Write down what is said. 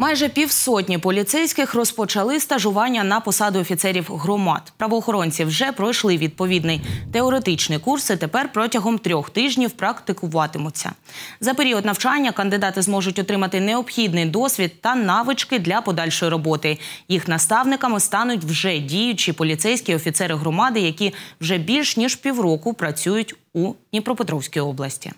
Майже півсотні поліцейських розпочали стажування на посаду офіцерів громад. Правоохоронці вже пройшли відповідний теоретичний курс. і Тепер протягом трьох тижнів практикуватимуться. За період навчання кандидати зможуть отримати необхідний досвід та навички для подальшої роботи. Їх наставниками стануть вже діючі поліцейські офіцери громади, які вже більш ніж півроку працюють у Дніпропетровській області.